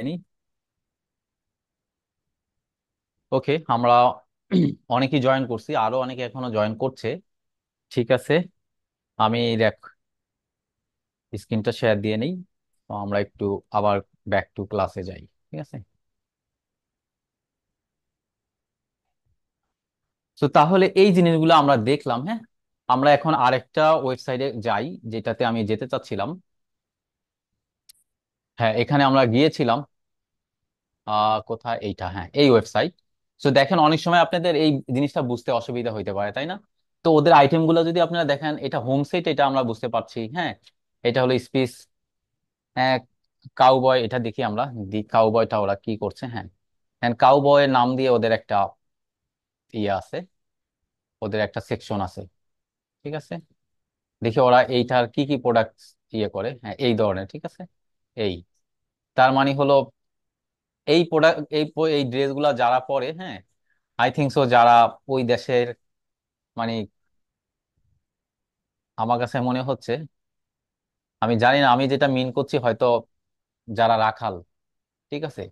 জানি ওকে আমরা অনেকেই জয়েন করছি আরো অনেকে এখনো জয়েন করছে ঠিক আছে আমি দেখ স্ক্রিনটা শেয়ার দিয়ে নেই তো আমরা একটু আবার ব্যাক টু ক্লাসে যাই ঠিক আছে তো তাহলে এই জিনিসগুলো আমরা দেখলাম হ্যাঁ আমরা এখন আরেকটা ওয়েবসাইটে যাই যেটাতে আমি যেতে চাচ্ছিলাম হ্যাঁ এখানে আমরা গিয়েছিলাম কোথায় এইটা হ্যাঁ এই ওয়েবসাইট তো দেখেন অনেক সময় আপনাদের এই জিনিসটা বুঝতে অসুবিধা হইতে পারে তাই না তো ওদের আইটেমগুলো যদি আপনারা দেখেন এটা হোম সেট এটা আমরা বুঝতে পারছি হ্যাঁ এটা হলো স্পিস হ্যাঁ, কাউবয় এটা দেখি আমরা দি কাউবয়টা ওরা কি করছে হ্যাঁ হ্যাঁ কাউবয়ের নাম দিয়ে ওদের একটা ইয়ে আছে ওদের একটা সেকশন আছে ঠিক আছে দেখি ওরা এইটার কি কি প্রোডাক্ট ইয়ে করে হ্যাঁ এই ধরনের ঠিক আছে এই তার মানে হলো এই প্রোডাক্ট এই এই ড্রেসগুলা যারা পরে হ্যাঁ আই থিঙ্ক সো যারা ওই দেশের মানে আমার কাছে মনে হচ্ছে আমি জানি না আমি যেটা মিন করছি হয়তো যারা রাখাল ঠিক আছে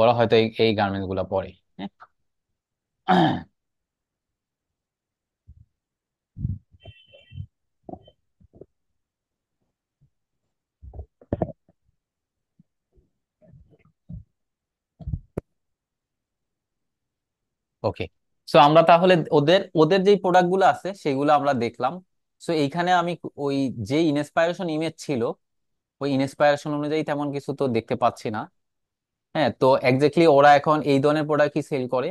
ওরা হয়তো এই এই গার্মেন্টস গুলা পরে হ্যাঁ ওকে সো আমরা তাহলে ওদের ওদের যেই প্রোডাক্টগুলো আছে সেগুলো আমরা দেখলাম সো এইখানে আমি ওই যে ইন্সপায়ারেশন ইমেজ ছিল ওই ইন্সপায়ারেশন অনুযায়ী তেমন কিছু তো দেখতে পাচ্ছি না হ্যাঁ তো এক্স্যাক্টলি ওরা এখন এই ধরনের প্রোডাক্টই সেল করে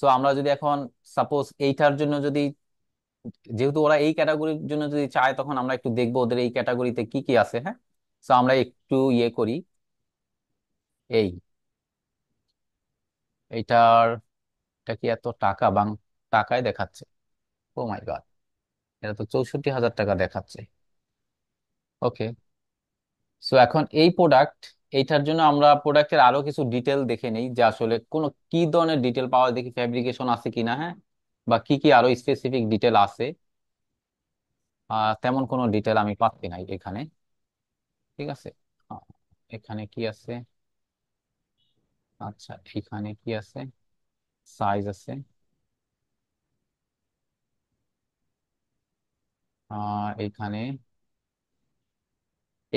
সো আমরা যদি এখন সাপোজ এইটার জন্য যদি যেহেতু ওরা এই ক্যাটাগরির জন্য যদি চায় তখন আমরা একটু দেখবো ওদের এই ক্যাটাগরিতে কি কি আছে হ্যাঁ সো আমরা একটু ইয়ে করি এই এইটার এটা কি এত টাকা বাং টাকায় দেখাচ্ছে ও মাই গড এটা তো চৌষট্টি হাজার টাকা দেখাচ্ছে ওকে সো এখন এই প্রোডাক্ট এইটার জন্য আমরা প্রোডাক্টের আরো কিছু ডিটেল দেখে নেই যে আসলে কোনো কি ধরনের ডিটেল পাওয়া দেখি ফ্যাব্রিকেশন আছে কিনা হ্যাঁ বা কি কি আরো স্পেসিফিক ডিটেল আছে তেমন কোনো ডিটেল আমি পাচ্ছি নাই এখানে ঠিক আছে এখানে কি আছে আচ্ছা এখানে কি আছে সাইজ আছে আহ এখানে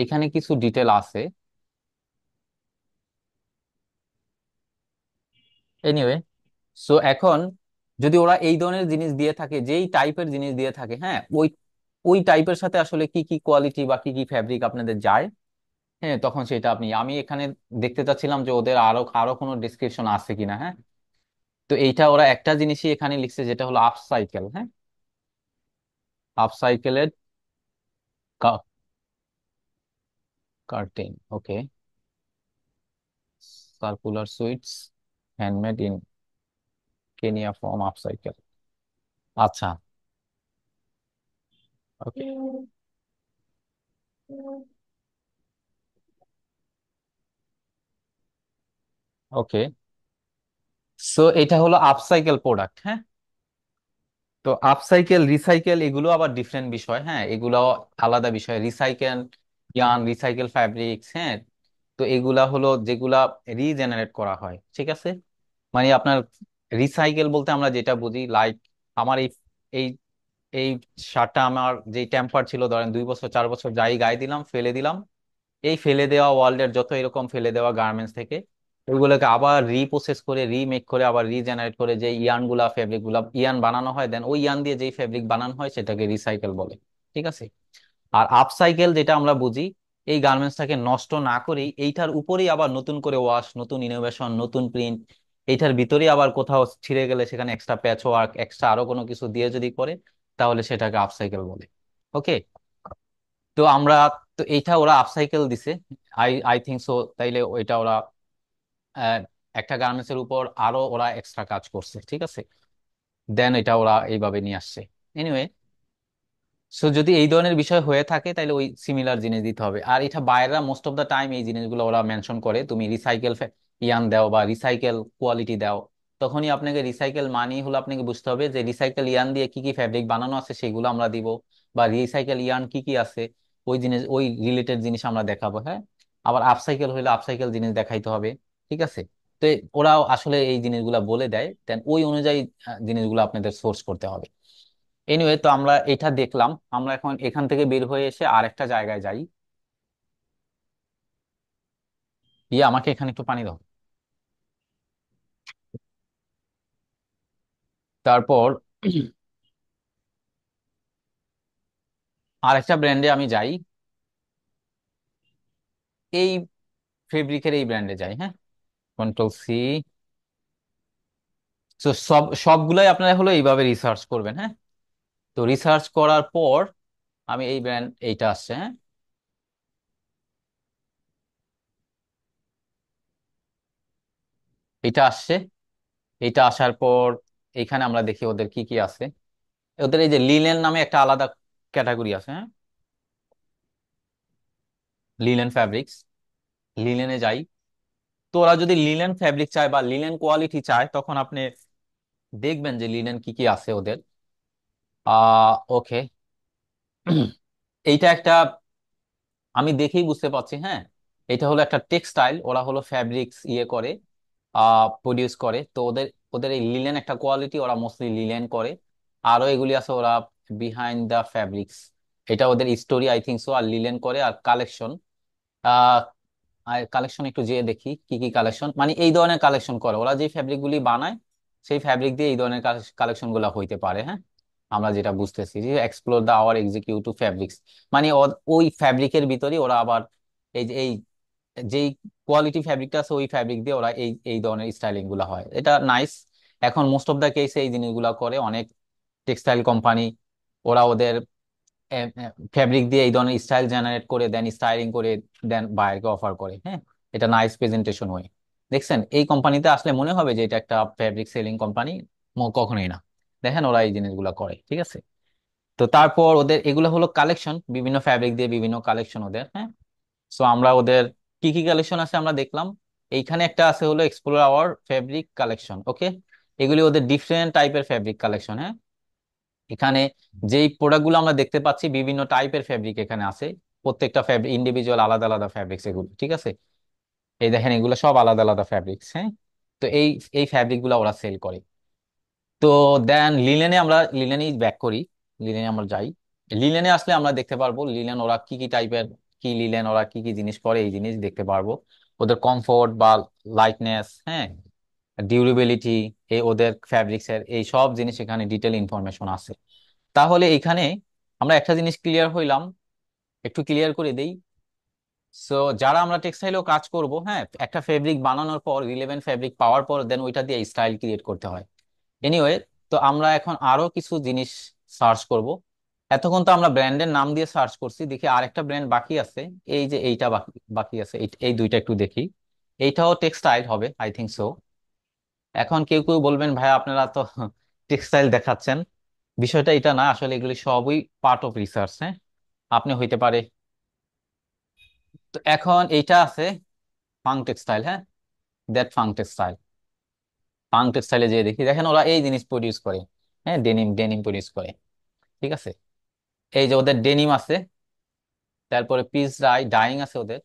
এখানে কিছু ডিটেল আছে এনিওয়ে সো এখন যদি ওরা এই ধরনের জিনিস দিয়ে থাকে যেই টাইপের জিনিস দিয়ে থাকে হ্যাঁ ওই ওই টাইপের সাথে আসলে কি কি কোয়ালিটি বা কি কি ফ্যাব্রিক আপনাদের যায় হ্যাঁ তখন সেটা আপনি আমি এখানে দেখতে চাচ্ছিলাম যে ওদের আরো আরো কোনো ডিসক্রিপশন আছে কিনা হ্যাঁ তো এইটা ওরা একটা জিনিসই এখানে লিখছে যেটা হলো আপ সাইকেল হ্যাঁ আপ সাইকেলের curtain okay circular sweets handmade in Kenya from upcycle আচ্ছা ওকে ওকে সো এটা হলো আপসাইকেল প্রোডাক্ট হ্যাঁ তো আপসাইকেল রিসাইকেল এগুলো আবার ডিফারেন্ট বিষয় হ্যাঁ এগুলো আলাদা বিষয় রিসাইকেল ইয়ান রিসাইকেল ফ্যাব্রিক্স হ্যাঁ তো এগুলা হলো যেগুলা রিজেনারেট করা হয় ঠিক আছে মানে আপনার রিসাইকেল বলতে আমরা যেটা বুঝি লাইক আমার এই এই এই শার্টটা আমার যে টেম্পার ছিল ধরেন দুই বছর চার বছর যাই গায়ে দিলাম ফেলে দিলাম এই ফেলে দেওয়া ওয়ার্ল্ডের যত এরকম ফেলে দেওয়া গার্মেন্টস থেকে ওইগুলোকে আবার রিপ্রসেস করে রিমেক করে আবার রিজেনারেট করে যে ইয়ান ফেব্রিক ফেব্রিকগুলা ইয়ান বানানো হয় দেন ওই ইয়ান দিয়ে যেই ফেব্রিক বানানো হয় সেটাকে রিসাইকেল বলে ঠিক আছে আর আপসাইকেল যেটা আমরা বুঝি এই গার্মেন্টসটাকে নষ্ট না করেই এইটার উপরেই আবার নতুন করে ওয়াশ নতুন ইনোভেশন নতুন প্রিন্ট এইটার ভিতরেই আবার কোথাও ছিঁড়ে গেলে সেখানে এক্সট্রা প্যাচ ওয়ার্ক এক্সট্রা আরো কোনো কিছু দিয়ে যদি করে তাহলে সেটাকে আপসাইকেল বলে ওকে তো আমরা তো এইটা ওরা আপসাইকেল দিছে আই আই থিঙ্ক সো তাইলে ওইটা ওরা একটা গার্মেন্টসের উপর আরো ওরা এক্সট্রা কাজ করছে ঠিক আছে দেন এটা ওরা এইভাবে নিয়ে আসছে এনিওয়ে সো যদি এই ধরনের বিষয় হয়ে থাকে তাহলে ওই সিমিলার জিনিস দিতে হবে আর এটা বাইরেরা মোস্ট অফ দ্য টাইম এই জিনিসগুলো ওরা মেনশন করে তুমি রিসাইকেল ইয়ান দাও বা রিসাইকেল কোয়ালিটি দাও তখনই আপনাকে রিসাইকেল মানি হলো আপনাকে বুঝতে হবে যে রিসাইকেল ইয়ান দিয়ে কি কি ফ্যাব্রিক বানানো আছে সেগুলো আমরা দিব বা রিসাইকেল ইয়ান কি কি আছে ওই জিনিস ওই রিলেটেড জিনিস আমরা দেখাবো হ্যাঁ আবার আপসাইকেল হইলে আপসাইকেল জিনিস দেখাইতে হবে ঠিক আছে তো ওরাও আসলে এই জিনিসগুলো বলে দেয় দেন ওই অনুযায়ী জিনিসগুলো আপনাদের সোর্স করতে হবে এনিওয়ে তো আমরা এটা দেখলাম আমরা এখন এখান থেকে বের হয়ে এসে আর একটা জায়গায় যাই ইয়ে আমাকে এখানে একটু পানি দাও তারপর আর একটা ব্র্যান্ডে আমি যাই এই ফেব্রিকের এই ব্র্যান্ডে যাই হ্যাঁ কন্ট্রোল সি তো সব সবগুলাই আপনারা হলো এইভাবে রিসার্চ করবেন হ্যাঁ তো রিসার্চ করার পর আমি এই ব্র্যান্ড এইটা আসছে হ্যাঁ এটা আসছে এটা আসার পর এখানে আমরা দেখি ওদের কি কি আছে ওদের এই যে লিলেন নামে একটা আলাদা ক্যাটাগরি আছে হ্যাঁ লিলেন ফ্যাব্রিক্স লিলেনে যাই তো ওরা যদি লিনেন ফ্যাব্রিক চায় বা লিনেন কোয়ালিটি চায় তখন আপনি দেখবেন যে লিনেন কি কি আছে ওদের আহ ওকে এইটা একটা আমি দেখেই বুঝতে পারছি হ্যাঁ এটা হলো একটা টেক্সটাইল ওরা হলো ফ্যাব্রিক্স ইয়ে করে প্রডিউস করে তো ওদের ওদের এই লিলেন একটা কোয়ালিটি ওরা মোস্টলি লিলেন করে আরও এগুলি আছে ওরা বিহাইন্ড দ্য ফ্যাব্রিক্স এটা ওদের স্টোরি আই থিঙ্ক সো আর লিলেন করে আর কালেকশন আর কালেকশন একটু যেয়ে দেখি কি কি কালেকশন মানে এই ধরনের কালেকশন করে ওরা যে ফ্যাব্রিক গুলি বানায় সেই ফ্যাব্রিক দিয়ে এই ধরনের কালেকশন গুলো হইতে পারে হ্যাঁ আমরা যেটা বুঝতেছি যে explore the our executive fabrics মানে ওই ফ্যাব্রিকের ভিতরেই ওরা আবার এই যে এই যেই কোয়ালিটি ফ্যাব্রিকটা আছে ওই ফ্যাব্রিক দিয়ে ওরা এই এই ধরনের স্টাইলিং গুলো হয় এটা নাইস এখন মোস্ট অফ দা কেসে এই জিনিসগুলো করে অনেক টেক্সটাইল কোম্পানি ওরা ওদের ফ্যাব্রিক দিয়ে এই ধরনের স্টাইল জেনারেট করে দেন স্টাইলিং করে দেন বায়ারকে অফার করে হ্যাঁ এটা নাইস প্রেজেন্টেশন হয়ে দেখছেন এই কোম্পানিতে আসলে মনে হবে যে এটা একটা ফ্যাব্রিক সেলিং কোম্পানি কখনোই না দেখেন ওরা এই জিনিসগুলো করে ঠিক আছে তো তারপর ওদের এগুলো হলো কালেকশন বিভিন্ন ফ্যাব্রিক দিয়ে বিভিন্ন কালেকশন ওদের হ্যাঁ সো আমরা ওদের কি কি কালেকশন আছে আমরা দেখলাম এইখানে একটা আছে হলো explore our fabric collection okay এগুলি ওদের ডিফারেন্ট টাইপের ফ্যাব্রিক কালেকশন হ্যাঁ এখানে যেই প্রোডাক্টগুলো আমরা দেখতে পাচ্ছি বিভিন্ন টাইপের ফ্যাব্রিক এখানে আছে প্রত্যেকটা ফ্যাব্রিক ইন্ডিভিজুয়াল আলাদা আলাদা ফ্যাব্রিক্স এগুলো ঠিক আছে এই দেখেন এগুলো সব আলাদা আলাদা ফ্যাব্রিক্স হ্যাঁ তো এই এই ফ্যাব্রিকগুলো ওরা সেল করে তো দেন লিলেনে আমরা লিলেনেই ব্যাক করি লিলেনে আমরা যাই লিলেনে আসলে আমরা দেখতে পারবো লিলেন ওরা কি কি টাইপের কি লিলেন ওরা কি কি জিনিস করে এই জিনিস দেখতে পারবো ওদের কমফোর্ট বা লাইটনেস হ্যাঁ ডিউরেবিলিটি এই ওদের ফ্যাব্রিক্সের এই সব জিনিস এখানে ডিটেল ইনফরমেশন আছে তাহলে এখানে আমরা একটা জিনিস ক্লিয়ার হইলাম একটু ক্লিয়ার করে দেই সো যারা আমরা টেক্সটাইলও কাজ করব হ্যাঁ একটা ফেব্রিক বানানোর পর রিলেভেন ফেব্রিক পাওয়ার পর দেন ওইটা দিয়ে স্টাইল ক্রিয়েট করতে হয় এনিওয়ে তো আমরা এখন আরো কিছু জিনিস সার্চ করব এতক্ষণ তো আমরা ব্র্যান্ডের নাম দিয়ে সার্চ করছি দেখি আরেকটা ব্র্যান্ড বাকি আছে এই যে এইটা বাকি বাকি আছে এই দুইটা একটু দেখি এইটাও টেক্সটাইল হবে আই থিঙ্ক সো এখন কেউ কেউ বলবেন ভাই আপনারা তো টেক্সটাইল দেখাচ্ছেন বিষয়টা এটা না আসলে এগুলি সবই পার্ট অফ রিসার্চ হ্যাঁ আপনি হইতে পারে তো এখন এইটা আছে ফাং টেক্সটাইল হ্যাঁ দ্যাট ফাং টেক্সটাইল ফাং টেক্সটাইলে যে দেখি দেখেন ওরা এই জিনিস প্রডিউস করে হ্যাঁ ডেনিম ডেনিম প্রডিউস করে ঠিক আছে এই যে ওদের ডেনিম আছে তারপরে পিস রাই ডাইং আছে ওদের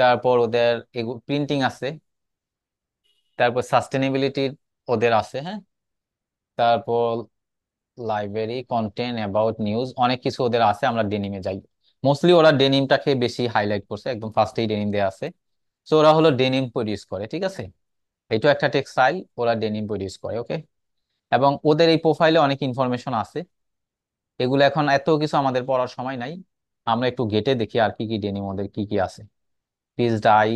তারপর ওদের প্রিন্টিং আছে তারপর সাস্টেনেবিলিটি ওদের আছে হ্যাঁ তারপর লাইব্রেরি কন্টেন্ট অ্যাবাউট নিউজ অনেক কিছু ওদের আছে আমরা ডেনিমে যাই মোস্টলি ওরা ডেনিমটাকে বেশি হাইলাইট করছে একদম ফার্স্টেই ডেনিম দেওয়া আছে সো ওরা হলো ডেনিম প্রডিউস করে ঠিক আছে এইটা একটা টেক্সটাইল ওরা ডেনিম প্রডিউস করে ওকে এবং ওদের এই প্রোফাইলে অনেক ইনফরমেশন আছে এগুলো এখন এত কিছু আমাদের পড়ার সময় নাই আমরা একটু গেটে দেখি আর কি কি ডেনিম ওদের কি কি আছে পিস ডাই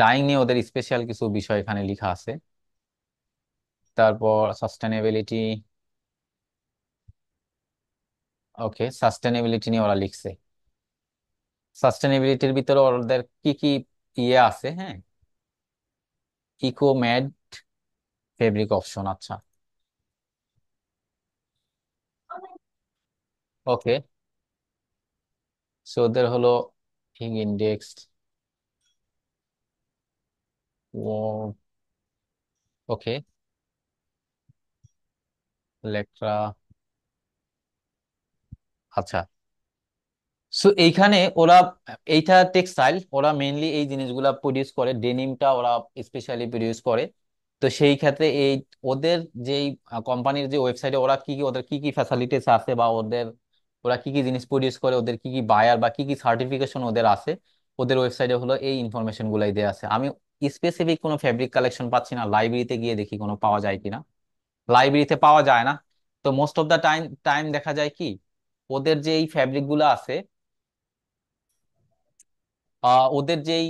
ডাইং নিয়ে ওদের স্পেশাল কিছু বিষয় এখানে লেখা আছে তারপর সাস্টেনেবিলিটি ওকে সাস্টেনেবিলিটি নিয়ে ওরা লিখছে সাস্টেনেবিলিটির ভিতরে ওদের কি কি ইয়ে আছে হ্যাঁ ইকো ম্যাড ফেব্রিক অপশন আচ্ছা ওকে সো ওদের হলো ইন্ডেক্সড वो ओके ইলেকট্রা আচ্ছা সো এইখানে ওরা এইটা টেক্সটাইল ওরা মেইনলি এই জিনিসগুলা প্রডিউস করে ডেনিমটা ওরা স্পেশালি প্রডিউস করে তো সেই ক্ষেত্রে এই ওদের যেই কোম্পানির যে ওয়েবসাইটে ওরা কি কি ওদের কি কি ফ্যাসিলিটিস আছে বা ওদের ওরা কি কি জিনিস প্রডিউস করে ওদের কি কি বায়ার বা কি কি সার্টিফিকেশন ওদের আছে ওদের ওয়েবসাইটে হলো এই ইনফরমেশন গুলাই দেওয়া আছে আমি স্পেসিফিক কোনো ফেব্রিক কালেকশন পাচ্ছি না লাইব্রেরিতে গিয়ে দেখি কোনো পাওয়া যায় কিনা লাইব্রেরিতে পাওয়া যায় না তো most of the time time দেখা যায় কি ওদের যে এই ফ্যাব্রিকগুলো আছে ওদের যেই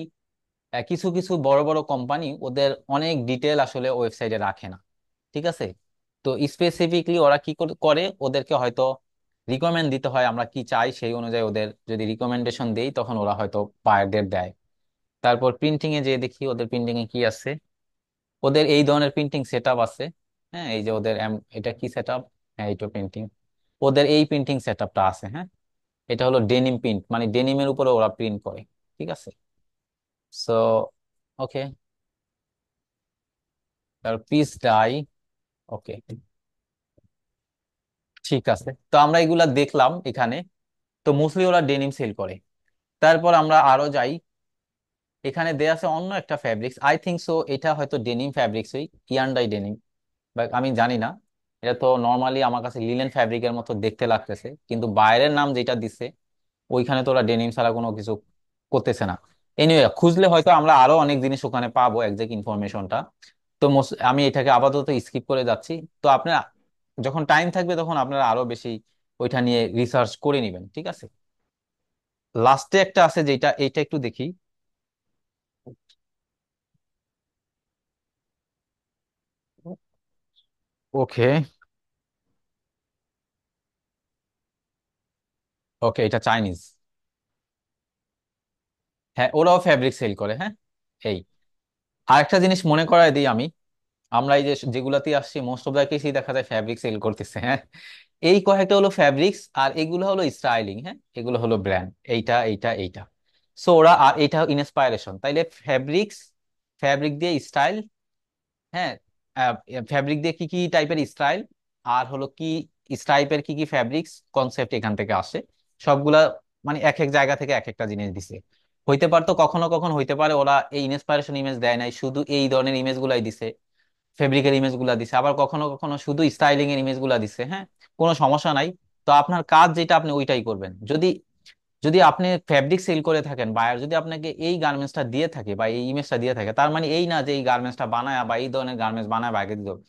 কিছু কিছু বড় বড় কোম্পানি ওদের অনেক ডিটেল আসলে ওয়েবসাইটে রাখে না ঠিক আছে তো স্পেসিফিকলি ওরা কি করে ওদেরকে হয়তো রিকমেন্ড দিতে হয় আমরা কি চাই সেই অনুযায়ী ওদের যদি রিকমেন্ডেশন দেই তখন ওরা হয়তো বায়ারদের দেয় তারপর প্রিন্টিং এ যে দেখি ওদের প্রিন্টিং এ কি আছে ওদের এই ধরনের প্রিন্টিং সেট আছে হ্যাঁ এই যে ওদের এটা কি সেট আপ হ্যাঁ এইটা প্রিন্টিং ওদের এই প্রিন্টিং সেট আপটা আছে হ্যাঁ এটা হলো ডেনিম প্রিন্ট মানে ডেনিমের উপরে ওরা প্রিন্ট করে ঠিক আছে সো ওকে তার পিস ডাই ওকে ঠিক আছে তো আমরা এগুলা দেখলাম এখানে তো মোস্টলি ওরা ডেনিম সেল করে তারপর আমরা আরো যাই এখানে দেয়া আছে অন্য একটা ফ্যাব্রিক্স আই থিঙ্ক সো এটা হয়তো ডেনিম ফ্যাব্রিক্স ওই ইয়ান্ডাই ডেনিম বা আমি জানি না এটা তো নর্মালি আমার কাছে লিলেন ফ্যাব্রিকের মতো দেখতে লাগতেছে কিন্তু বাইরের নাম যেটা দিছে ওইখানে তো ওরা ডেনিম ছাড়া কোনো কিছু করতেছে না এনিওয়ে খুঁজলে হয়তো আমরা আরো অনেক জিনিস ওখানে পাবো একজাক্ট ইনফরমেশনটা তো আমি এটাকে আপাতত স্কিপ করে যাচ্ছি তো আপনার যখন টাইম থাকবে তখন আপনারা আরো বেশি ওইটা নিয়ে রিসার্চ করে নেবেন ঠিক আছে লাস্টে একটা আছে যেটা এইটা একটু দেখি ওকে ওকে এটা চাইনিজ হ্যাঁ ওরাও ফ্যাব্রিক সেল করে হ্যাঁ এই আরেকটা জিনিস মনে করায় দিই আমি আমরা এই যে যেগুলাতে আসছি মোস্ট অফ দ্য কেসেই দেখা যায় ফ্যাব্রিক সেল করতেছে হ্যাঁ এই কয়েকটা হলো ফ্যাব্রিক্স আর এগুলো হলো স্টাইলিং হ্যাঁ এগুলো হলো ব্র্যান্ড এইটা এইটা এইটা সো ওরা আর এটা ইনস্পায়ারেশন তাইলে ফ্যাব্রিক্স ফ্যাব্রিক দিয়ে স্টাইল হ্যাঁ ফ্যাব্রিক দিয়ে কি কি টাইপের স্টাইল আর হলো কি স্টাইপের কি কি ফ্যাব্রিক্স কনসেপ্ট এখান থেকে আসে সবগুলা মানে এক এক জায়গা থেকে এক একটা জিনিস দিছে হইতে পারতো কখনো কখনো হইতে পারে ওরা এই ইন্সপায়ারেশন ইমেজ দেয় নাই শুধু এই ধরনের ইমেজ গুলাই দিছে ফেব্রিকের ইমেজ গুলা দিছে আবার কখনো কখনো শুধু স্টাইলিং এর ইমেজ গুলা দিছে হ্যাঁ কোনো সমস্যা নাই তো আপনার কাজ যেটা আপনি ওইটাই করবেন যদি যদি আপনি ফ্যাব্রিক সেল করে থাকেন বায়ার যদি আপনাকে এই গার্মেন্টসটা দিয়ে থাকে বা এই ইমেজটা দিয়ে থাকে তার মানে এই না যে এই গার্মেন্টসটা বানায় বা এই ধরনের গার্মেন্টস বানায় বাইরে দিতে হবে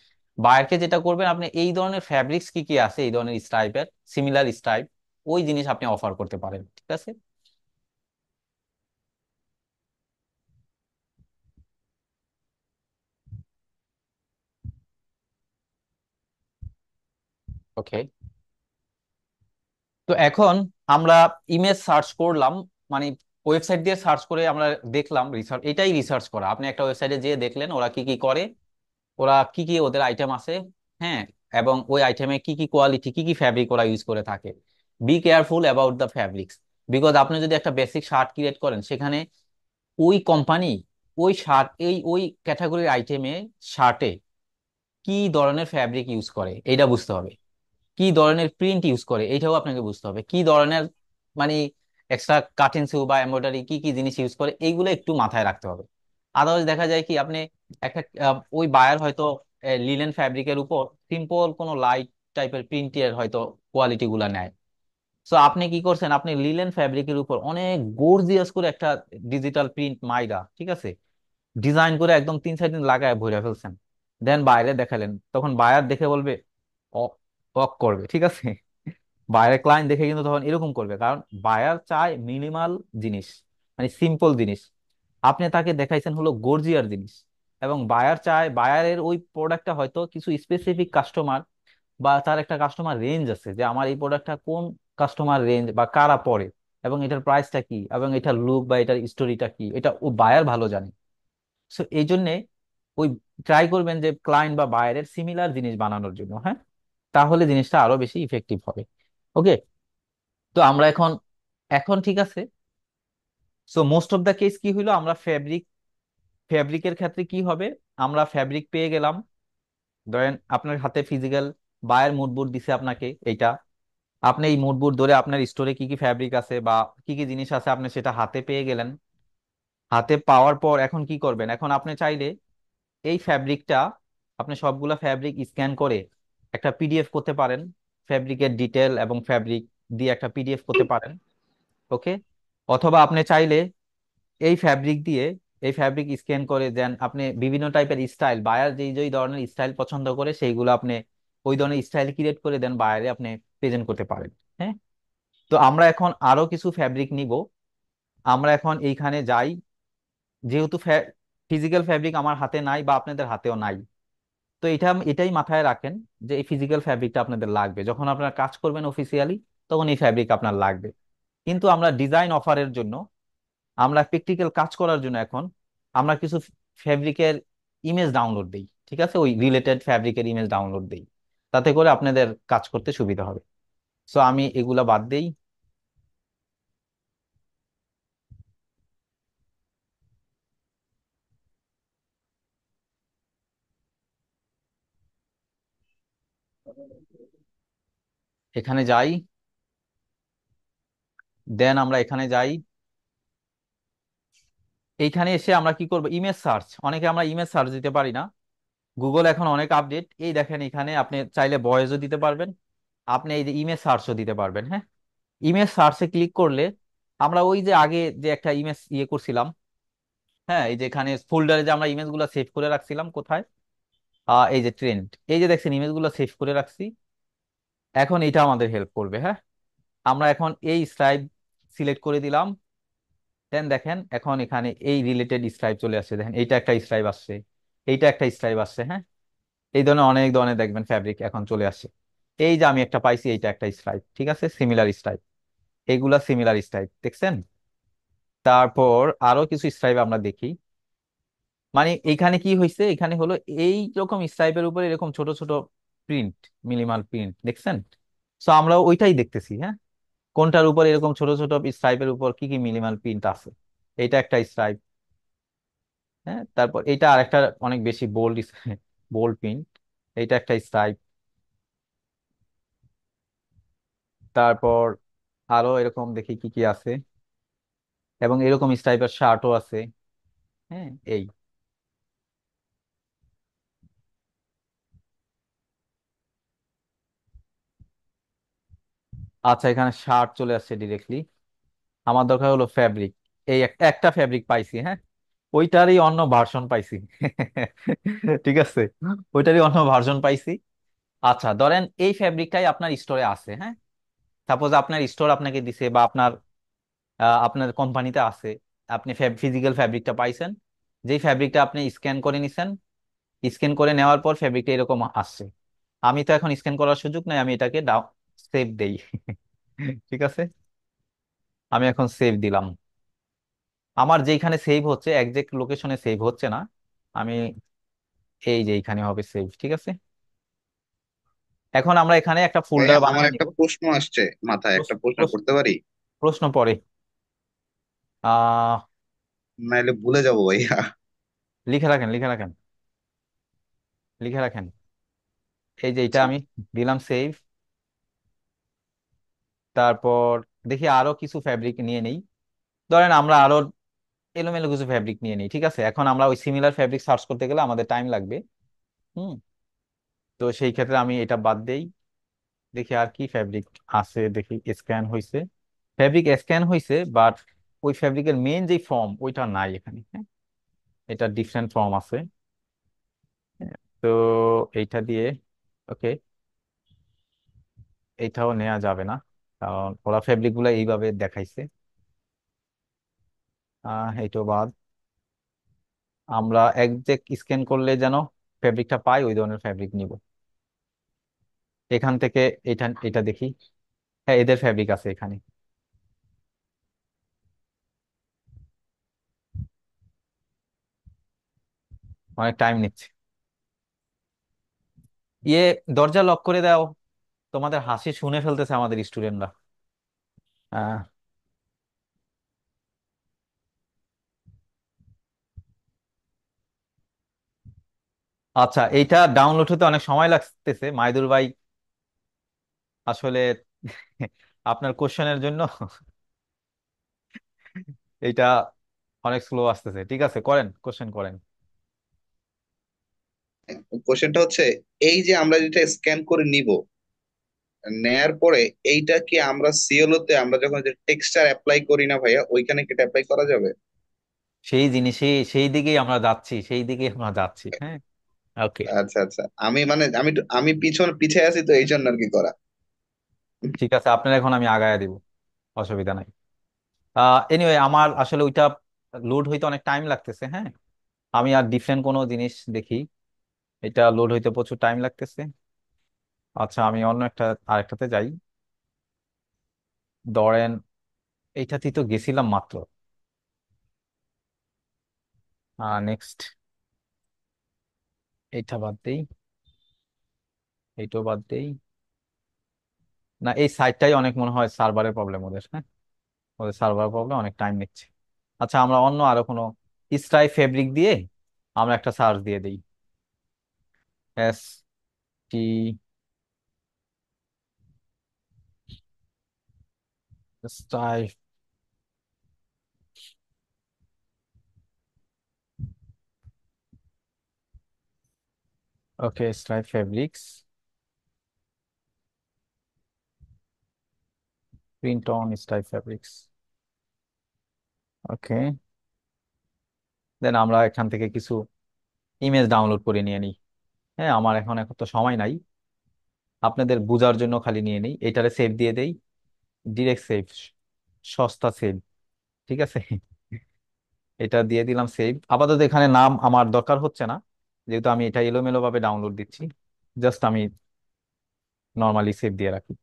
বায়ারকে যেটা করবেন আপনি এই ধরনের ফ্যাব্রিক্স কি কি আছে এই ধরনের স্ট্রাইপের সিমিলার স্ট্রাইপ ওই জিনিস আপনি অফার করতে পারেন ঠিক আছে Okay. তো এখন আমরা ইমেজ সার্চ করলাম মানে ওয়েবসাইট দিয়ে সার্চ করে আমরা দেখলাম রিসার্চ এটাই রিসার্চ করা আপনি একটা ওয়েবসাইটে যেয়ে দেখলেন ওরা কি কি করে ওরা কি কি ওদের আইটেম আছে হ্যাঁ এবং ওই আইটেমে কি কি কোয়ালিটি কি কি ফ্যাব্রিক ওরা ইউজ করে থাকে be careful about the fabrics because আপনি যদি একটা বেসিক শার্ট ক্রিয়েট করেন সেখানে ওই কোম্পানি ওই শার্ট এই ওই ক্যাটাগরির আইটেমে শার্টে কি ধরনের ফ্যাব্রিক ইউজ করে এটা বুঝতে হবে কি ধরনের প্রিন্ট ইউজ করে এটাও আপনাকে বুঝতে হবে কি ধরনের মানে এক্সট্রা কাটিং বা এমব্রয়ডারি কি কি জিনিস ইউজ করে এইগুলো একটু মাথায় রাখতে হবে আদারওয়াইজ দেখা যায় কি আপনি একটা ওই বায়ার হয়তো লিলেন ফ্যাব্রিকের উপর সিম্পল কোনো লাইট টাইপের প্রিন্টের হয়তো কোয়ালিটি গুলা নেয় সো আপনি কি করছেন আপনি লিলেন ফ্যাব্রিকের উপর অনেক গর্জিয়াস করে একটা ডিজিটাল প্রিন্ট মাইরা ঠিক আছে ডিজাইন করে একদম তিন চার দিন লাগায় ভরে ফেলছেন দেন বাইরে দেখালেন তখন বায়ার দেখে বলবে ওয়াক করবে ঠিক আছে বায়ার ক্লায়েন্ট দেখে কিন্তু তখন এরকম করবে কারণ বায়ার চায় মিনিমাল জিনিস মানে সিম্পল জিনিস আপনি তাকে দেখাইছেন হলো গর্জিয়ার জিনিস এবং বায়ার চায় বায়ারের ওই প্রোডাক্টটা হয়তো কিছু স্পেসিফিক কাস্টমার বা তার একটা কাস্টমার রেঞ্জ আছে যে আমার এই প্রোডাক্টটা কোন কাস্টমার রেঞ্জ বা কারা পরে এবং এটার প্রাইসটা কি এবং এটার লুক বা এটার স্টোরিটা কি এটা ও বায়ার ভালো জানে সো এই জন্যে ওই ট্রাই করবেন যে ক্লায়েন্ট বা বায়ারের সিমিলার জিনিস বানানোর জন্য হ্যাঁ তাহলে জিনিসটা আরো বেশি ইফেক্টিভ হবে ওকে তো আমরা এখন এখন ঠিক আছে so most of the case কি হইলো আমরা ফ্যাব্রিক ফ্যাব্রিকের ক্ষেত্রে কি হবে আমরা ফ্যাব্রিক পেয়ে গেলাম ধরেন আপনার হাতে ফিজিক্যাল বায়ের মুডবোর্ড দিছে আপনাকে এইটা আপনি এই মুডবোর্ড ধরে আপনার স্টোরে কি কি ফ্যাব্রিক আছে বা কি কি জিনিস আছে আপনি সেটা হাতে পেয়ে গেলেন হাতে পাওয়ার পর এখন কি করবেন এখন আপনি চাইলে এই ফ্যাব্রিকটা আপনি সবগুলা ফ্যাব্রিক স্ক্যান করে একটা পিডিএফ করতে পারেন ফ্যাব্রিকের ডিটেল এবং ফ্যাব্রিক দিয়ে একটা পিডিএফ করতে পারেন ওকে অথবা আপনি চাইলে এই ফ্যাব্রিক দিয়ে এই ফ্যাব্রিক স্ক্যান করে দেন আপনি বিভিন্ন টাইপের স্টাইল বায়ার যেই যেই ধরনের স্টাইল পছন্দ করে সেইগুলো আপনি ওই ধরনের স্টাইল ক্রিয়েট করে দেন বায়ারে আপনি প্রেজেন্ট করতে পারেন হ্যাঁ তো আমরা এখন আরও কিছু ফ্যাব্রিক নিব আমরা এখন এইখানে যাই যেহেতু ফিজিক্যাল ফ্যাব্রিক আমার হাতে নাই বা আপনাদের হাতেও নাই তো এটা এটাই মাথায় রাখেন যে এই ফিজিক্যাল ফ্যাব্রিকটা আপনাদের লাগবে যখন আপনারা কাজ করবেন অফিসিয়ালি তখন এই ফ্যাব্রিক আপনার লাগবে কিন্তু আমরা ডিজাইন অফারের জন্য আমরা প্র্যাকটিক্যাল কাজ করার জন্য এখন আমরা কিছু ফ্যাব্রিকের ইমেজ ডাউনলোড দিই ঠিক আছে ওই রিলেটেড ফ্যাব্রিকের ইমেজ ডাউনলোড দিই তাতে করে আপনাদের কাজ করতে সুবিধা হবে সো আমি এগুলা বাদ দিই এখানে যাই দেন আমরা এখানে যাই এইখানে এসে আমরা কি করব ইমেজ সার্চ অনেকে আমরা ইমেজ সার্চ দিতে পারি না গুগল এখন অনেক আপডেট এই দেখেন এখানে আপনি চাইলে বয়েসও দিতে পারবেন আপনি এই যে ইমেজ সার্চও দিতে পারবেন হ্যাঁ ইমেজ সার্চে ক্লিক করলে আমরা ওই যে আগে যে একটা ইমেজ ইয়ে করছিলাম হ্যাঁ এই যে এখানে ফোল্ডারে যে আমরা ইমেজগুলো সেভ করে রাখছিলাম কোথায় এই যে ট্রেন্ড এই যে দেখছেন ইমেজগুলো সেভ করে রাখছি এখন এটা আমাদের হেল্প করবে হ্যাঁ আমরা এখন এই স্ট্রাইপ সিলেক্ট করে দিলাম দেন দেখেন এখন এখানে এই রিলেটেড স্ট্রাইপ চলে আসছে দেখেন এইটা একটা স্ট্রাইপ আসছে এইটা একটা স্ট্রাইপ আসছে হ্যাঁ এই ধরনের অনেক ধরনের দেখবেন ফ্যাব্রিক এখন চলে আসছে এই যে আমি একটা পাইছি এইটা একটা স্ট্রাইপ ঠিক আছে সিমিলার স্ট্রাইপ এগুলা সিমিলার স্ট্রাইপ দেখছেন তারপর আরো কিছু স্ট্রাইপ আমরা দেখি মানে এখানে কি হয়েছে এখানে হলো এই রকম স্ট্রাইপের উপরে এরকম ছোট ছোট প্রিন্ট মিনিমাল প্রিন্ট দেখছেন সো আমরা ওইটাই দেখতেছি হ্যাঁ কোনটার উপর এরকম ছোট ছোট স্ট্রাইপের উপর কি কি মিনিমাল প্রিন্ট আছে এটা একটা স্ট্রাইপ হ্যাঁ তারপর এটা আরেকটা অনেক বেশি বোল্ড বোল্ড প্রিন্ট এটা একটা স্ট্রাইপ তারপর আরো এরকম দেখি কি কি আছে এবং এরকম স্ট্রাইপের শার্টও আছে হ্যাঁ এই আচ্ছা এখানে শার্ট চলে আসছে ডিরেক্টলি আমার দরকার হলো ফ্যাব্রিক এই একটা ফ্যাব্রিক পাইছি হ্যাঁ ওইটারই অন্য ভার্সন পাইছি ঠিক আছে ওইটারই অন্য ভার্সন পাইছি আচ্ছা ধরেন এই ফ্যাব্রিকটাই আপনার স্টোরে আছে হ্যাঁ সাপোজ আপনার স্টোর আপনাকে দিছে বা আপনার আপনার কোম্পানিতে আছে আপনি ফিজিক্যাল ফ্যাব্রিকটা পাইছেন যেই ফ্যাব্রিকটা আপনি স্ক্যান করে নিছেন স্ক্যান করে নেওয়ার পর ফ্যাব্রিকটা এরকম আসছে আমি তো এখন স্ক্যান করার সুযোগ নাই আমি এটাকে সেভ দেই ঠিক আছে আমি এখন সেভ দিলাম আমার যেইখানে সেভ হচ্ছে একজ্যাক্ট লোকেশনে সেভ হচ্ছে না আমি এই যে এইখানে হবে সেভ ঠিক আছে এখন আমরা এখানে একটা ফোল্ডার আমার বানিয়ে একটা প্রশ্ন আসছে মাথায় একটা প্রশ্ন করতে পারি প্রশ্ন পরে আহ নাইলে ভুলে যাবো ভাইয়া লিখে রাখেন লিখে রাখেন লিখে রাখেন এই যে এটা আচ্ছা। আমি দিলাম সেভ তারপর দেখি আরো কিছু ফ্যাব্রিক নিয়ে নেই ধরেন আমরা আরো এলোমেলো কিছু ফ্যাব্রিক নিয়ে নিই ঠিক আছে এখন আমরা ওই সিমিলার ফ্যাব্রিক সার্চ করতে গেলে আমাদের টাইম লাগবে হুম তো সেই ক্ষেত্রে আমি এটা বাদ দেই দেখি আর কি ফ্যাব্রিক আছে দেখি স্ক্যান হয়েছে ফ্যাব্রিক স্ক্যান হয়েছে বাট ওই ফ্যাব্রিকের মেন যে ফর্ম ওইটা নাই এখানে হ্যাঁ এটা ডিফারেন্ট ফর্ম আছে তো এইটা দিয়ে ওকে এইটাও নেওয়া যাবে না কারণ ওরা ফেব্রিক গুলা এইভাবে দেখাইছে এইটো বাদ আমরা একজেক্ট স্ক্যান করলে যেন ফেব্রিকটা পাই ওই ধরনের ফেব্রিক নিব এখান থেকে এটা এটা দেখি হ্যাঁ এদের ফেব্রিক আছে এখানে অনেক টাইম নিচ্ছে ইয়ে দরজা লক করে দাও তোমাদের হাসি শুনে ফেলতেছে আমাদের স্টুডেন্টরা হ্যাঁ আচ্ছা এইটা ডাউনলোড হতে অনেক সময় লাগতেছে মাইদুর ভাই আসলে আপনার কোশ্চেনের জন্য এইটা অনেক স্লো আসতেছে ঠিক আছে করেন কোশ্চেন করেন কোশ্চেনটা হচ্ছে এই যে আমরা যেটা স্ক্যান করে নিব নেয়ার পরে এইটা কি আমরা সিওলোতে আমরা যখন যে টেক্সচার অ্যাপ্লাই করি না ভাইয়া ওইখানে কি অ্যাপ্লাই করা যাবে সেই জিনিসে সেই দিকেই আমরা যাচ্ছি সেই দিকেই আমরা যাচ্ছি হ্যাঁ ওকে আচ্ছা আচ্ছা আমি মানে আমি আমি পিছন পিছে আছি তো এই জন্য আর কি করা ঠিক আছে আপনার এখন আমি আগায় দিব অসুবিধা নাই এনিওয়ে আমার আসলে ওইটা লোড হইতে অনেক টাইম লাগতেছে হ্যাঁ আমি আর ডিফারেন্ট কোনো জিনিস দেখি এটা লোড হইতে প্রচুর টাইম লাগতেছে আচ্ছা আমি অন্য একটা আরেকটাতে যাই ধরেন এইটাতে তো গেছিলাম মাত্র আহ নেক্সট এইটা বাদ দেই এইটাও বাদ দেই না এই সাইটটাই অনেক মনে হয় সার্ভারের প্রবলেম ওদের হ্যাঁ ওদের সার্ভার প্রবলেম অনেক টাইম নিচ্ছে আচ্ছা আমরা অন্য আরো কোনো স্ট্রাই ফেব্রিক দিয়ে আমরা একটা সার্চ দিয়ে দিই S T Let's dive. Okay, let's try fabrics. Print on style fabrics. Okay then আমরা এখান থেকে কিছু ইমেজ ডাউনলোড করে নিয়ে নিই হ্যাঁ আমার এখন এখন তো সময় নাই আপনাদের বুঝার জন্য খালি নিয়ে নিই এটারে সেভ দিয়ে দেই ডিরেক্ট সেভ সস্তা সেভ ঠিক আছে এটা দিয়ে দিলাম সেভ আপাতত এখানে নাম আমার দরকার হচ্ছে না যেহেতু আমি এটা এলোমেলো ভাবে ডাউনলোড দিচ্ছি জাস্ট আমি নর্মালি সেভ দিয়ে রাখি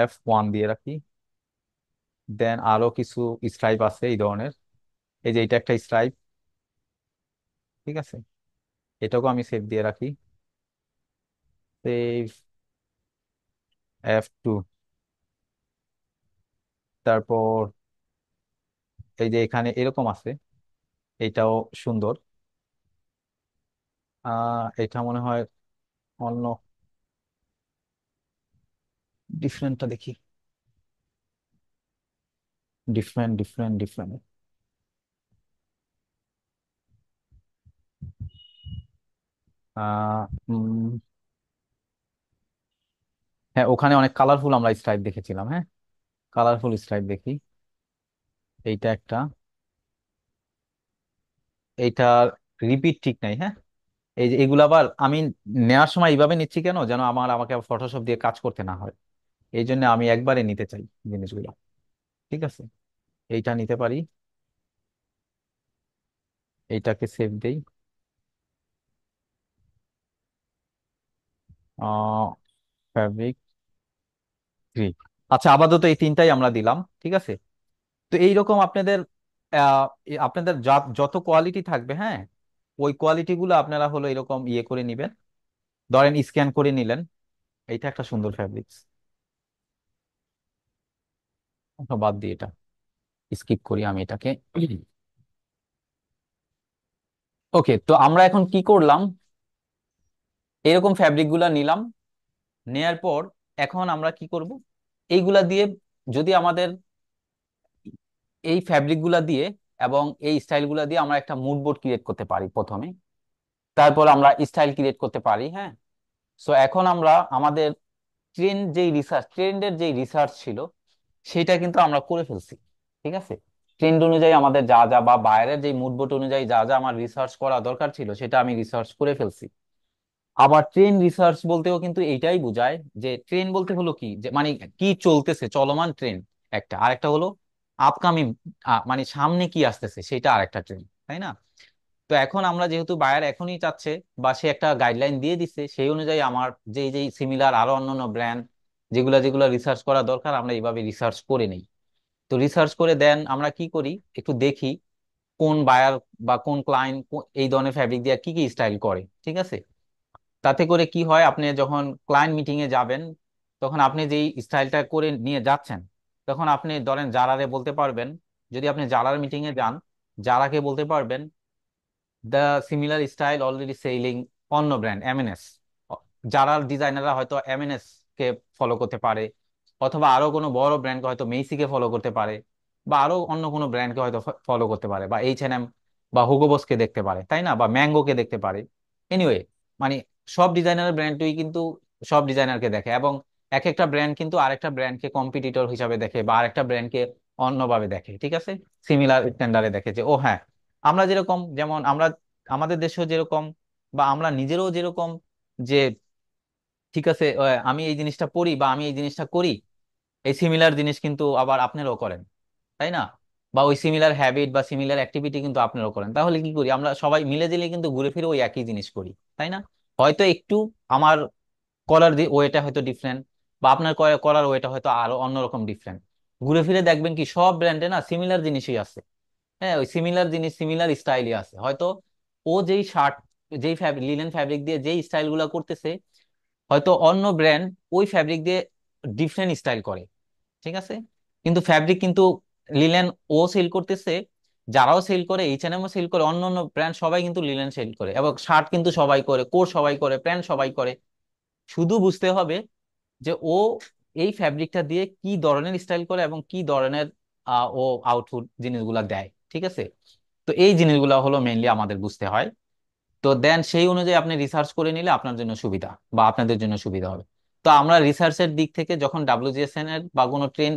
এফ ওয়ান দিয়ে রাখি দেন আরো কিছু স্ট্রাইপ আছে এই ধরনের এই যে এটা একটা স্ট্রাইপ ঠিক আছে এটাকেও আমি সেভ দিয়ে রাখি সেভ এফ টু তারপর এই যে এখানে এরকম আছে এটাও সুন্দর এটা মনে হয় অন্য ডিফারেন্টটা দেখি ডিফারেন্ট ডিফারেন্ট ডিফারেন্ট আহ হ্যাঁ ওখানে অনেক কালারফুল আমরা স্ট্রাইপ দেখেছিলাম হ্যাঁ কালারফুল স্ট্রাইপ দেখি এইটা একটা এইটার রিপিট ঠিক নাই হ্যাঁ এই যে এগুলো আবার আমি নেওয়ার সময় এইভাবে নিচ্ছি কেন যেন আমার আমাকে ফটোশপ দিয়ে কাজ করতে না হয় এই জন্য আমি একবারে নিতে চাই জিনিসগুলো ঠিক আছে এইটা নিতে পারি এইটাকে সেভ দেই ফ্যাব্রিক থ্রি আচ্ছা আপাতত এই তিনটাই আমরা দিলাম ঠিক আছে তো এইরকম আপনাদের আপনাদের যত কোয়ালিটি থাকবে হ্যাঁ ওই কোয়ালিটি গুলো আপনারা হলো এরকম ইয়ে করে নেবেন ধরেন স্ক্যান করে নিলেন এইটা একটা সুন্দর ফ্যাব্রিক্স বাদ দিয়ে এটা স্কিপ করি আমি এটাকে ওকে তো আমরা এখন কি করলাম এরকম ফ্যাব্রিক গুলা নিলাম নেয়ার পর এখন আমরা কি করব এইগুলা দিয়ে যদি আমাদের এই ফ্যাব্রিকগুলা দিয়ে এবং এই স্টাইলগুলা দিয়ে আমরা একটা মুড বোর্ড ক্রিয়েট করতে পারি প্রথমে তারপর আমরা স্টাইল ক্রিয়েট করতে পারি হ্যাঁ সো এখন আমরা আমাদের ট্রেন্ড যেই রিসার্চ ট্রেন্ডের যেই রিসার্চ ছিল সেটা কিন্তু আমরা করে ফেলছি ঠিক আছে ট্রেন্ড অনুযায়ী আমাদের যা যা বা বাইরের যে মুড বোর্ড অনুযায়ী যা যা আমার রিসার্চ করা দরকার ছিল সেটা আমি রিসার্চ করে ফেলছি আবার ট্রেন রিসার্চ বলতেও কিন্তু এইটাই বোঝায় যে ট্রেন বলতে হলো কি যে মানে কি চলতেছে চলমান ট্রেন একটা আর একটা হলো আপকামিং মানে সামনে কি আসতেছে সেটা আরেকটা ট্রেন তাই না তো এখন আমরা যেহেতু বায়ার এখনই চাচ্ছে বা সে একটা গাইডলাইন দিয়ে দিচ্ছে সেই অনুযায়ী আমার যে যে সিমিলার আরো অন্যান্য ব্র্যান্ড যেগুলা যেগুলো রিসার্চ করা দরকার আমরা এইভাবে রিসার্চ করে নেই তো রিসার্চ করে দেন আমরা কি করি একটু দেখি কোন বায়ার বা কোন ক্লায়েন্ট এই ধরনের ফ্যাব্রিক দিয়ে কি কি স্টাইল করে ঠিক আছে তাতে করে কি হয় আপনি যখন ক্লায়েন্ট মিটিংয়ে যাবেন তখন আপনি যেই স্টাইলটা করে নিয়ে যাচ্ছেন তখন আপনি ধরেন জারারে বলতে পারবেন যদি আপনি জারার মিটিংয়ে যান জারাকে বলতে পারবেন the similar style already selling অন্য ব্র্যান্ড এমএনএস জারার ডিজাইনাররা হয়তো এমএনএস কে ফলো করতে পারে অথবা আরো কোনো বড় ব্র্যান্ডকে হয়তো মেইসিকে ফলো করতে পারে বা আরো অন্য কোনো ব্র্যান্ডকে হয়তো ফলো করতে পারে বা এইচ এন এম বা হুগোবসকে দেখতে পারে তাই না বা ম্যাঙ্গোকে দেখতে পারে এনিওয়ে মানে সব ডিজাইনার ব্র্যান্ডই কিন্তু সব ডিজাইনারকে দেখে এবং এক একটা ব্র্যান্ড কিন্তু আরেকটা ব্র্যান্ডকে কম্পিটিটর হিসাবে দেখে বা আরেকটা ব্র্যান্ডকে অন্যভাবে দেখে ঠিক আছে সিমিলার স্ট্যান্ডার্ডে দেখে যে ও হ্যাঁ আমরা যেরকম যেমন আমরা আমাদের দেশেও যেরকম বা আমরা নিজেরও যেরকম যে ঠিক আছে আমি এই জিনিসটা পড়ি বা আমি এই জিনিসটা করি এই সিমিলার জিনিস কিন্তু আবার আপনারও করেন তাই না বা ওই সিমিলার হ্যাবিট বা সিমিলার অ্যাক্টিভিটি কিন্তু আপনারও করেন তাহলে কি করি আমরা সবাই মিলে জিলে কিন্তু ঘুরে ফিরে ওই একই জিনিস করি তাই না হয়তো একটু আমার কলার ওয়েটা হয়তো ডিফারেন্ট বা আপনার কলার ওয়েটা হয়তো আরো অন্যরকম ডিফারেন্ট ঘুরে ফিরে দেখবেন কি সব ব্র্যান্ডে না সিমিলার জিনিসই আছে হ্যাঁ ওই সিমিলার জিনিস সিমিলার স্টাইলই আছে হয়তো ও যেই শার্ট যেই ফ্যাব্রিক লিনেন ফ্যাব্রিক দিয়ে যেই স্টাইলগুলো করতেছে হয়তো অন্য ব্র্যান্ড ওই ফ্যাব্রিক দিয়ে ডিফারেন্ট স্টাইল করে ঠিক আছে কিন্তু ফ্যাব্রিক কিন্তু লিলেন ও সেল করতেছে যারাও সেল করে এইচ এন এমও সেল করে অন্য অন্য ব্র্যান্ড সবাই কিন্তু লিলেন সেল করে এবং শার্ট কিন্তু সবাই করে কোর সবাই করে প্যান্ট সবাই করে শুধু বুঝতে হবে যে ও এই ফ্যাব্রিকটা দিয়ে কি ধরনের স্টাইল করে এবং কি ধরনের ও আউটপুট জিনিসগুলো দেয় ঠিক আছে তো এই জিনিসগুলো হলো মেনলি আমাদের বুঝতে হয় তো দেন সেই অনুযায়ী আপনি রিসার্চ করে নিলে আপনার জন্য সুবিধা বা আপনাদের জন্য সুবিধা হবে তো আমরা রিসার্চের দিক থেকে যখন ডাব্লিউজিএসএন এর বা কোনো ট্রেন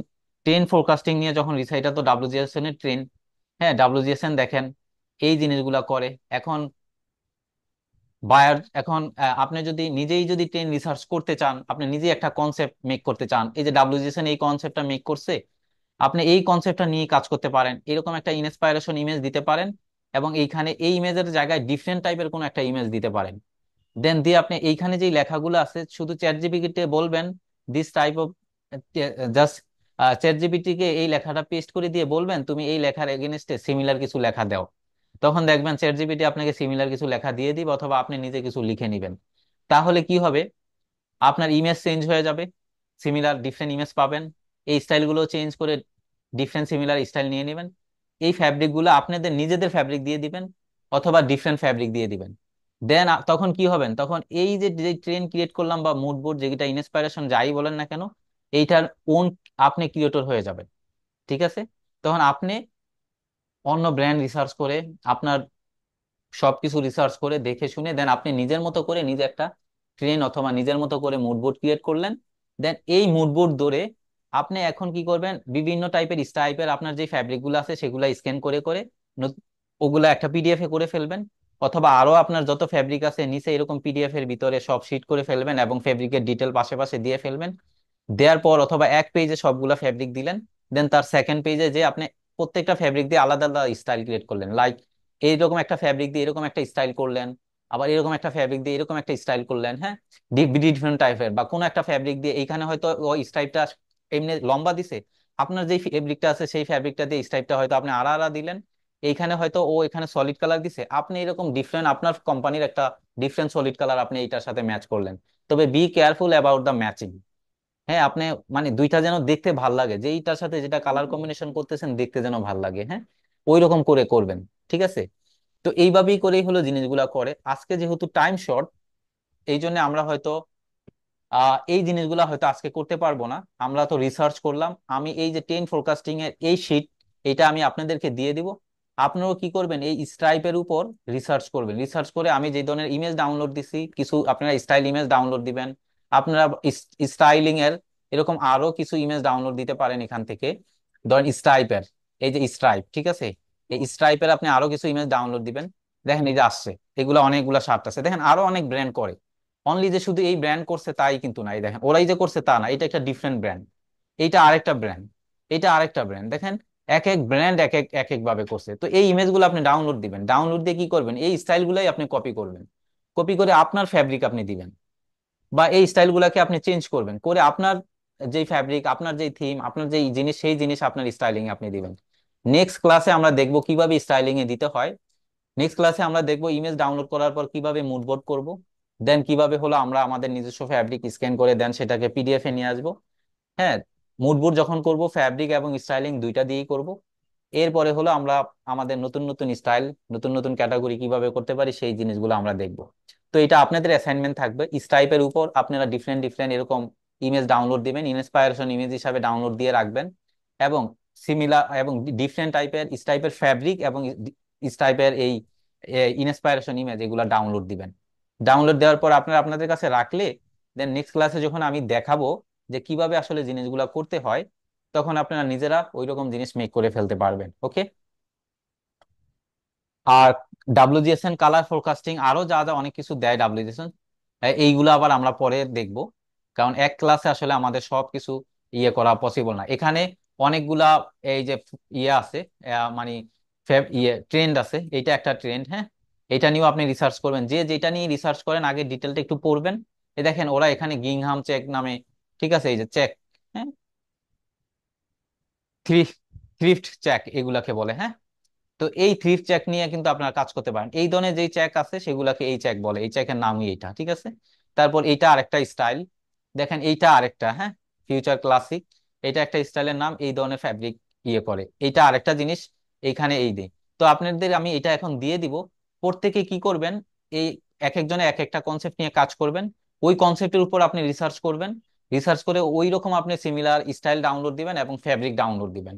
ট্রেন ফোরকাস্টিং নিয়ে যখন রিসার্চটা তো ডাব্লিউজিএসএন এর ট্রেন হ্যাঁ ডাব্লিউজিএসএন দেখেন এই জিনিসগুলা করে এখন বায়ার এখন আপনি যদি নিজেই যদি ট্রেন রিসার্চ করতে চান আপনি নিজেই একটা কনসেপ্ট মেক করতে চান এই যে ডাব্লিউজিএসএন এই কনসেপ্টটা মেক করছে আপনি এই কনসেপ্টটা নিয়ে কাজ করতে পারেন এরকম একটা ইন্সপায়ারেশন ইমেজ দিতে পারেন এবং এইখানে এই ইমেজের জায়গায় ডিফারেন্ট টাইপের কোনো একটা ইমেজ দিতে পারেন দেন দিয়ে আপনি এইখানে যেই লেখাগুলো আছে শুধু চ্যাট জিপিটিতে বলবেন this type of just chat জিপিটিকে এই লেখাটা পেস্ট করে দিয়ে বলবেন তুমি এই লেখার এগেনস্টে সিমিলার কিছু লেখা দাও তখন দেখবেন চ্যাট জিপিটি আপনাকে সিমিলার কিছু লেখা দিয়ে দিবে অথবা আপনি নিজে কিছু লিখে নেবেন তাহলে কি হবে আপনার ইমেজ চেঞ্জ হয়ে যাবে সিমিলার ডিফারেন্ট ইমেজ পাবেন এই স্টাইলগুলো চেঞ্জ করে ডিফারেন্ট সিমিলার স্টাইল নিয়ে নেবেন এই ফ্যাব্রিকগুলো আপনাদের নিজেদের ফ্যাব্রিক দিয়ে দিবেন অথবা ডিফারেন্ট ফ্যাব্রিক দিয়ে দিবেন দেন তখন কি হবেন তখন এই যে ট্রেন ক্রিয়েট করলাম বা মুড যেটা ইন্সপাইরেশন যাই বলেন না কেন এইটার ওন আপনি ক্রিয়েটর হয়ে যাবেন ঠিক আছে তখন আপনি অন্য ব্র্যান্ড রিসার্চ করে আপনার সবকিছু রিসার্চ করে দেখে শুনে দেন আপনি নিজের মতো করে নিজে একটা ট্রেন অথবা নিজের মতো করে মুডবোর্ড ক্রিয়েট করলেন দেন এই মুডবোর্ড ধরে আপনি এখন কি করবেন বিভিন্ন টাইপের স্টাইপের আপনার যে ফ্যাব্রিকগুলো আছে সেগুলো স্ক্যান করে করে ওগুলো একটা পিডিএফ এ করে ফেলবেন অথবা আরো আপনার যত ফ্যাব্রিক আছে নিচে এরকম পিডিএফ এর ভিতরে সব শিট করে ফেলবেন এবং ফেব্রিকের ডিটেল পাশে পাশে দিয়ে ফেলবেন দেওয়ার পর অথবা এক পেজে সবগুলা ফ্যাব্রিক দিলেন দেন তার সেকেন্ড পেজে যে আপনি প্রত্যেকটা ফ্যাব্রিক দিয়ে আলাদা আলাদা স্টাইল ক্রিয়েট করলেন লাইক এইরকম একটা ফ্যাব্রিক দিয়ে এরকম একটা স্টাইল করলেন আবার এরকম একটা ফ্যাব্রিক দিয়ে এরকম একটা স্টাইল করলেন হ্যাঁ ডিফারেন্ট টাইপের বা কোনো একটা ফ্যাব্রিক দিয়ে এইখানে হয়তো ওই স্টাইলটা এমনি লম্বা দিছে আপনার যে ফেব্রিকটা আছে সেই ফেব্রিকটা দিয়ে স্টাইপটা হয়তো আপনি আড়া আড়া দিলেন এইখানে হয়তো ও এখানে সলিড কালার দিছে আপনি এরকম ডিফারেন্ট আপনার কোম্পানির একটা ডিফারেন্ট সলিড কালার আপনি এইটার সাথে ম্যাচ করলেন তবে be careful about the matching হ্যাঁ আপনি মানে দুইটা যেন দেখতে ভাল লাগে যে এইটার সাথে যেটা কালার কম্বিনেশন করতেছেন দেখতে যেন ভাল লাগে হ্যাঁ ওই রকম করে করবেন ঠিক আছে তো এইভাবেই করেই হলো জিনিসগুলা করে আজকে যেহেতু টাইম শর্ট এই জন্য আমরা হয়তো আহ এই জিনিসগুলা হয়তো আজকে করতে পারবো না আমরা তো রিসার্চ করলাম আমি এই যে টেন ফোরকাস্টিং এর এই শিট এটা আমি আপনাদেরকে দিয়ে দিব আপনারাও কি করবেন এই স্ট্রাইপের উপর রিসার্চ করবেন রিসার্চ করে আমি যে ধরনের ইমেজ ডাউনলোড দিছি কিছু আপনারা স্টাইল ইমেজ ডাউনলোড দিবেন আপনারা স্টাইলিং এর এরকম আরো কিছু ইমেজ ডাউনলোড দিতে পারেন এখান থেকে ধরেন স্ট্রাইপের এই যে স্ট্রাইপ ঠিক আছে এই স্ট্রাইপের আপনি আরো কিছু ইমেজ ডাউনলোড দিবেন দেখেন এই যে আসছে এগুলো অনেকগুলো শার্ট আছে দেখেন আরো অনেক ব্র্যান্ড করে অনলি যে শুধু এই ব্র্যান্ড করছে তাই কিন্তু নাই দেখেন ওরাই যে করছে তা না এটা একটা ডিফারেন্ট ব্র্যান্ড এইটা আরেকটা ব্র্যান্ড এটা আরেকটা ব্র্যান্ড দেখেন এক এক ব্র্যান্ড এক এক এক এক ভাবে করছে তো এই ইমেজগুলো আপনি ডাউনলোড দিবেন ডাউনলোড দিয়ে কি করবেন এই স্টাইলগুলোই আপনি কপি করবেন কপি করে আপনার ফ্যাব্রিক আপনি দিবেন বা এই স্টাইলগুলোকে আপনি চেঞ্জ করবেন করে আপনার যে ফ্যাব্রিক আপনার যে থিম আপনার যে জিনিস সেই জিনিস আপনার স্টাইলিং আপনি দিবেন নেক্সট ক্লাসে আমরা দেখব কিভাবে স্টাইলিং এ দিতে হয় নেক্সট ক্লাসে আমরা দেখব ইমেজ ডাউনলোড করার পর কিভাবে মুডবোর্ড করব দেন কিভাবে হলো আমরা আমাদের নিজস্ব ফ্যাব্রিক স্ক্যান করে দেন সেটাকে পিডিএফ এ নিয়ে আসবো হ্যাঁ মুডবোর্ড যখন করব ফ্যাব্রিক এবং স্টাইলিং দুইটা দিয়েই করব এরপরে হলো আমরা আমাদের নতুন নতুন স্টাইল নতুন নতুন ক্যাটাগরি কিভাবে করতে পারি সেই জিনিসগুলো আমরা দেখব তো এটা আপনাদের অ্যাসাইনমেন্ট থাকবে স্টাইপের উপর আপনারা ডিফারেন্ট ডিফারেন্ট এরকম ইমেজ ডাউনলোড দিবেন ইন্সপায়ারেশন ইমেজ হিসাবে ডাউনলোড দিয়ে রাখবেন এবং সিমিলার এবং ডিফারেন্ট টাইপের স্টাইপের ফ্যাব্রিক এবং স্টাইপের এই ইনস্পায়ারেশন ইমেজ এগুলো ডাউনলোড দিবেন ডাউনলোড দেওয়ার পর আপনারা আপনাদের কাছে রাখলে দেন নেক্সট ক্লাসে যখন আমি দেখাবো যে কিভাবে আসলে জিনিসগুলো করতে হয় তখন আপনারা নিজেরা ওই রকম জিনিস মেক করে ফেলতে পারবেন ওকে আর ডাব্লিউজিএসএন কালার ফোরকাস্টিং আরো যা যা অনেক কিছু দেয় ডাব্লিউজিএসএন হ্যাঁ, এইগুলো আবার আমরা পরে দেখব কারণ এক ক্লাসে আসলে আমাদের সব কিছু ইয়ে করা পসিবল না এখানে অনেকগুলা এই যে ইয়ে আছে মানে ইয়ে ট্রেন্ড আছে এটা একটা ট্রেন্ড হ্যাঁ এটা নিয়েও আপনি রিসার্চ করবেন যে যেটা নিয়ে রিসার্চ করেন আগে ডিটেলটা একটু পড়বেন এ দেখেন ওরা এখানে গিংহাম চেক নামে ঠিক আছে এই যে চেক হ্যাঁ থ্রিফ্ট চেক এগুলাকে বলে হ্যাঁ তো এই থ্রিফ চেক নিয়ে কিন্তু আপনারা কাজ করতে পারেন এই ধরনের যে চেক আছে সেগুলাকে এই চেক বলে এই চেকের নামই এইটা ঠিক আছে তারপর এইটা আরেকটা স্টাইল দেখেন এইটা আরেকটা হ্যাঁ ফিউচার ক্লাসিক এটা একটা স্টাইলের নাম এই ধরনের ফ্যাব্রিক ইয়ে করে এটা আরেকটা জিনিস এইখানে এই দিই তো আপনাদের আমি এটা এখন দিয়ে দিব প্রত্যেকে কি করবেন এই এক একজনে এক একটা কনসেপ্ট নিয়ে কাজ করবেন ওই কনসেপ্টের উপর আপনি রিসার্চ করবেন রিসার্চ করে ওই রকম আপনি সিমিলার স্টাইল ডাউনলোড দিবেন এবং ফ্যাব্রিক ডাউনলোড দিবেন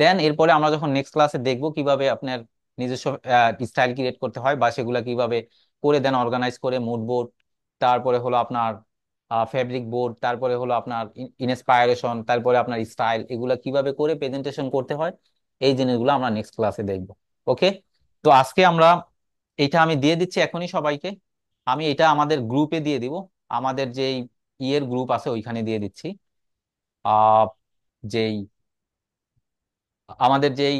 দেন এরপরে আমরা যখন নেক্সট ক্লাসে দেখব কিভাবে আপনার নিজস্ব স্টাইল ক্রিয়েট করতে হয় বা সেগুলো কিভাবে করে দেন অর্গানাইজ করে মুড বোর্ড তারপরে হলো আপনার ফেব্রিক বোর্ড তারপরে হলো আপনার ইনস্পায়ারেশন তারপরে আপনার স্টাইল এগুলো কিভাবে করে প্রেজেন্টেশন করতে হয় এই জিনিসগুলো আমরা নেক্সট ক্লাসে দেখব ওকে তো আজকে আমরা এটা আমি দিয়ে দিচ্ছি এখনই সবাইকে আমি এটা আমাদের গ্রুপে দিয়ে দিব আমাদের যেই ইয়ের গ্রুপ আছে ওইখানে দিয়ে দিচ্ছি যেই আমাদের যেই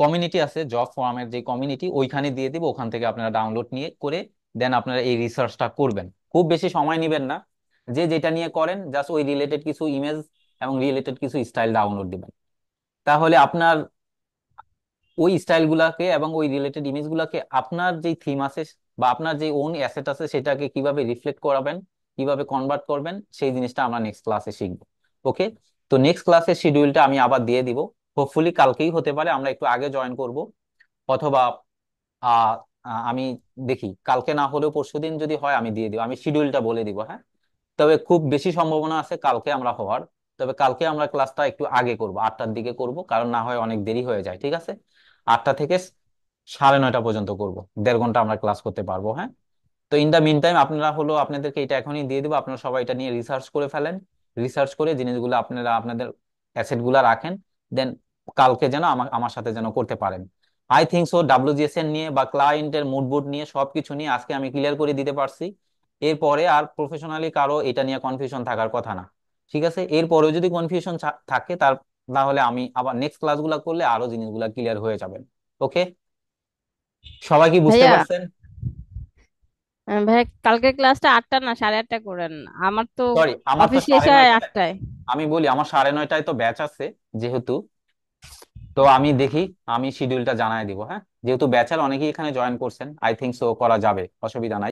কমিউনিটি আছে জব ফর্মের যে কমিউনিটি ওইখানে দিয়ে দিব ওখান থেকে আপনারা ডাউনলোড নিয়ে করে দেন আপনারা এই রিসার্চটা করবেন খুব বেশি সময় নেবেন না যে যেটা নিয়ে করেন জাস্ট ওই রিলেটেড কিছু ইমেজ এবং রিলেটেড কিছু স্টাইল ডাউনলোড দিবেন তাহলে আপনার ওই স্টাইলগুলাকে এবং ওই রিলেটেড ইমেজগুলাকে আপনার যে থিম আছে বা আপনার যে ওন অ্যাসেট আছে সেটাকে কিভাবে রিফ্লেক্ট করাবেন কিভাবে কনভার্ট করবেন সেই জিনিসটা আমরা নেক্সট ক্লাসে শিখব ওকে তো নেক্সট ক্লাসের শিডিউলটা আমি আবার দিয়ে দিব হোপফুলি কালকেই হতে পারে আমরা একটু আগে জয়েন করব অথবা আমি দেখি কালকে না হলেও পরশু দিন যদি হয় আমি দিয়ে দিব আমি শিডিউলটা বলে দিব হ্যাঁ তবে খুব বেশি সম্ভাবনা আছে কালকে আমরা হওয়ার তবে কালকে আমরা ক্লাসটা একটু আগে করব আটটার দিকে করব কারণ না হয় অনেক দেরি হয়ে যায় ঠিক আছে আটটা থেকে সাড়ে নয়টা পর্যন্ত করব দেড় ঘন্টা আমরা ক্লাস করতে পারবো হ্যাঁ তো ইন দ্য মিন টাইম আপনারা হলো আপনাদেরকে এটা এখনই দিয়ে দেবো আপনারা সবাই এটা নিয়ে রিসার্চ করে ফেলেন রিসার্চ করে জিনিসগুলো আপনারা আপনাদের অ্যাসেটগুলো রাখেন দেন কালকে যেন আমার সাথে যেন করতে পারেন আই থিঙ্ক সো ডাব্লিউজিএসএন নিয়ে বা ক্লায়েন্টের বুট নিয়ে সবকিছু নিয়ে আজকে আমি ক্লিয়ার করে দিতে পারছি এরপরে আর প্রফেশনালি কারো এটা নিয়ে কনফিউশন থাকার কথা না ঠিক আছে এরপরেও যদি কনফিউশন থাকে তার তাহলে আমি আবার নেক্সট ক্লাসগুলো করলে আরো জিনিসগুলো ক্লিয়ার হয়ে যাবেন ওকে সবাই কি বুঝতে পারছেন ভাই কালকের ক্লাসটা আটটা না সাড়ে আটটা করেন আমার তো সরি আমার তো অফিস শেষ হয় আটটায় আমি বলি আমার সাড়ে নয়টায় তো ব্যাচ আছে যেহেতু তো আমি দেখি আমি শিডিউলটা জানাই দিব হ্যাঁ যেহেতু ব্যাচেল অনেকেই এখানে জয়েন করছেন আই থিঙ্ক সো করা যাবে অসুবিধা নাই